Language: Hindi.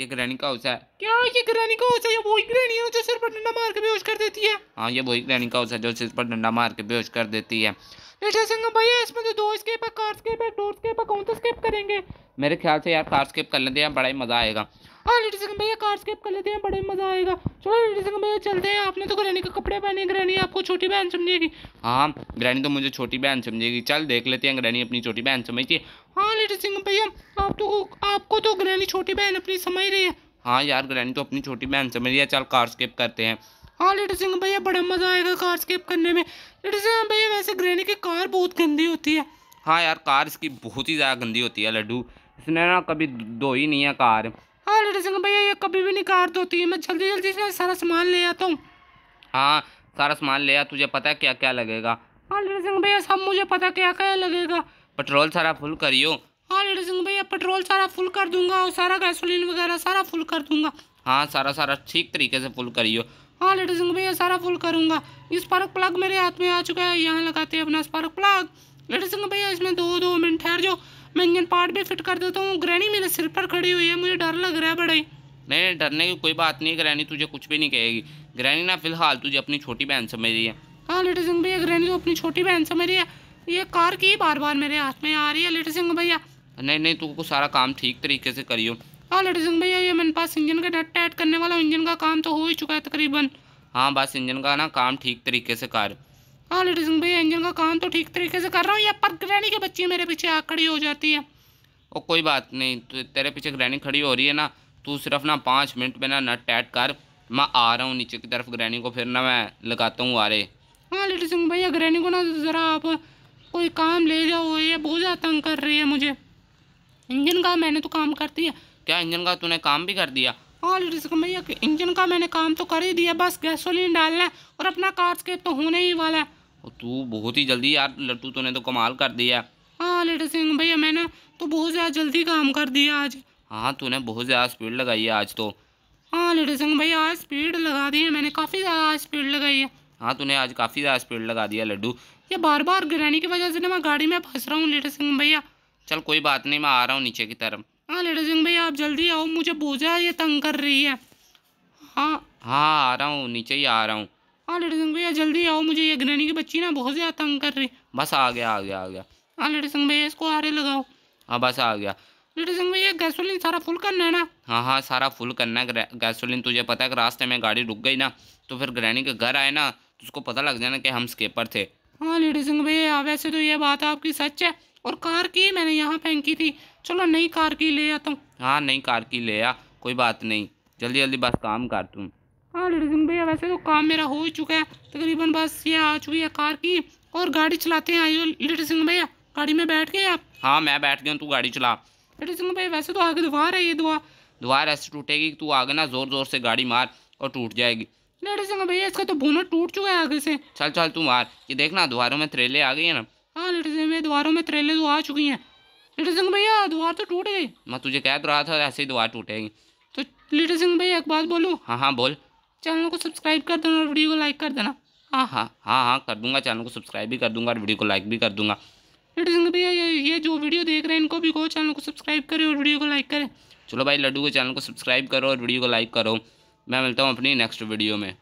ये ग्रैनी का हाउस है क्या ये ग्रैनी का हाउस है ये वही ग्रैनी है जो सिर पर डंडा मार के बेहोश कर देती है हाँ ये वही ग्रैनी का हाउस है जो सिर पर डंडा मार के बेहोश कर देती है भैया इसमें तो दो स्केप है कार स्केप है डोर स्केप है कौन सा स्केप करेंगे मेरे ख्याल से यार कार स्केप कर लेते हैं बड़ा ही मज़ा आएगा हाँ भैया कार स्केप कर लेते हैं बड़ा ही मज़ा आएगा चलो भैया चलते हैं आपने तो ग्रैनी के कपड़े पहने ग्रैनी आपको छोटी बहन समझेगी हाँ ग्रैनी तो मुझे छोटी बहन समझेगी चल देख लेते हैं ग्रैनी अपनी छोटी बहन समझती है हाँ लेटर सिंह भैया आप तो आपको तो ग्रैनी छोटी बहन अपनी समझ रही है हाँ यार ग्रैनी तो अपनी छोटी बहन समझ रही है चल कार कारस्केप करते हैं हाँ लेटर सिंह भैया बड़ा मज़ा आएगा कार स्केप करने में लेटर सिंह भैया वैसे ग्रैनी की कार बहुत गंदी होती है हाँ यार कार इसकी बहुत ही ज़्यादा गंदी होती है लड्डू इसने ना कभी धो ही नहीं है कार हाँ लेटर सिंह भैया ये कभी भी नहीं कार धोती है मैं जल्दी जल्दी से सारा सामान ले आता हूँ हाँ सारा सामान ले आ तुझे पता है क्या क्या लगेगा हाँ लेटर सिंह भैया सब मुझे पता क्या क्या लगेगा पेट्रोल सारा फुल करियो हाँ सिंह भैया पेट्रोल सारा फुल कर दूंगा और सारा गैसोलीन वगैरह सारा फुल कर दूंगा हाँ सारा सारा ठीक तरीके से फुल करियो हाँ सिंह भैया सारा फुल करूंगा ये स्पार्क प्लग मेरे हाथ में आ चुका है यहाँ लगाते हैं अपना स्पार्क प्लग लेडी सिंह भैया इसमें दो दो मिनट ठहर जाओ मैं इंजन पार्ट भी फिट कर देता हूँ ग्रहणी मेरे सिर पर खड़ी हुई है मुझे डर लग रहा है बड़े नहीं डरने की कोई बात नहीं ग्रहणी तुझे कुछ भी नहीं कहेगी ग्रहणी ना फिलहाल तुझे अपनी छोटी बहन समझ रही है हाँ लेडी सिंह भैया ग्रहणी तो अपनी छोटी बहन समझ रही है ये कार की बार बार मेरे हाथ में आ रही है लेडी सिंह भैया नहीं नहीं तो सारा काम ठीक तरीके से करियो हाँ लेडी सिंह भैया ये मेरे पास इंजन का डाटा ऐड करने वाला इंजन का काम तो हो ही चुका है तकरीबन हाँ बस इंजन का ना काम ठीक तरीके से कर हाँ लेडी सिंह भैया इंजन का काम तो ठीक तरीके से कर रहा हूँ या पर ग्रैनी के बच्ची मेरे पीछे आ खड़ी हो जाती है ओ कोई बात नहीं तो तेरे पीछे ग्रैनी खड़ी हो रही है ना तू सिर्फ ना पाँच मिनट में ना नट ऐड कर मैं आ रहा हूँ नीचे की तरफ ग्रैनी को फिर ना मैं लगाता हूँ आ रहे हाँ लेडी सिंह भैया ग्रैनी को ना ज़रा आप कोई काम ले जाओ ये बहुत ज़्यादा तंग कर रही है मुझे इंजन का मैंने तो काम कर दिया क्या इंजन का तूने काम भी कर दिया भैया इंजन का मैंने काम तो कर ही दिया बस गैसोलीन डालना है और अपना स्केप तो होने ही वाला है तू बहुत ही जल्दी यार लट्टू तूने तो कमाल कर दिया हाँ लट्टू सिंह भैया मैंने तो बहुत ज़्यादा जल्दी काम कर दिया आज हाँ तूने बहुत ज़्यादा स्पीड लगाई है आज तो हाँ लट्टू सिंह भैया आज स्पीड लगा दी है मैंने काफ़ी ज़्यादा स्पीड लगाई है हाँ तूने आज काफ़ी ज़्यादा स्पीड लगा दिया लड्डू ये बार बार गिराने की वजह से ना मैं गाड़ी में फंस रहा हूँ लट्टू सिंह भैया चल कोई बात नहीं मैं आ रहा हूँ नीचे की तरफ हाँ लेडी सिंह भाई आप जल्दी आओ मुझे बोझा ये तंग कर रही है हाँ हाँ आ रहा हूँ नीचे ही आ रहा हूँ हाँ लेडी सिंह भैया जल्दी आओ मुझे ये ग्रैनी की बच्ची ना बहुत ज़्यादा तंग कर रही बस आ गया आ गया आ गया हाँ लेडी सिंह भैया इसको आरे लगाओ हाँ बस आ गया लेडी सिंह भैया गैसोलिन सारा फुल करना है ना हाँ हाँ सारा फुल करना है गैसोलिन तुझे पता है कि रास्ते में गाड़ी रुक गई ना तो फिर ग्रैनी के घर आए ना तो उसको पता लग जाना कि हम स्केपर थे हाँ लेडी सिंह भैया वैसे तो ये बात आपकी सच है और कार की मैंने यहाँ फेंकी थी चलो नई कार की ले आता हूँ हाँ नई कार की ले आ कोई बात नहीं जल्दी जल्दी बस काम कर तुम हाँ लड़किन भैया वैसे तो काम मेरा हो ही चुका है तकरीबन बस ये आ चुकी है कार की और गाड़ी चलाते हैं आइयो लिटिल सिंह भैया गाड़ी में बैठ गए आप हाँ मैं बैठ गया तू गाड़ी चला लिटर सिंह भैया वैसे तो आगे दीवार है ये दुआ दीवार ऐसे टूटेगी तू आगे ना ज़ोर ज़ोर से गाड़ी मार और टूट जाएगी लिटर सिंह भैया इसका तो बोनट टूट चुका है आगे से चल चल तू मार ये देखना दुआरों में थ्रेले आ गई है ना हाँ लिटिल सिंह भैया दीवारों में त्रेले तो आ चुकी हैं लिटिल सिंह भैया दीवार तो टूट गई मैं तुझे कह तो रहा था ऐसे ही दीवार टूटेगी तो लिटिल सिंह भैया एक बात बोलूँ हाँ हाँ बोल चैनल को सब्सक्राइब कर देना और वीडियो को लाइक कर देना हाँ हाँ हाँ हाँ कर दूंगा चैनल को सब्सक्राइब भी कर दूंगा और वीडियो को लाइक भी कर दूंगा लिटिल सिंह भैया ये ये जो वीडियो देख रहे हैं इनको भी कहो चैनल को सब्सक्राइब करें और वीडियो को लाइक करें चलो भाई लड्डू के चैनल को सब्सक्राइब करो और वीडियो को लाइक करो मैं मिलता हूँ अपनी नेक्स्ट वीडियो में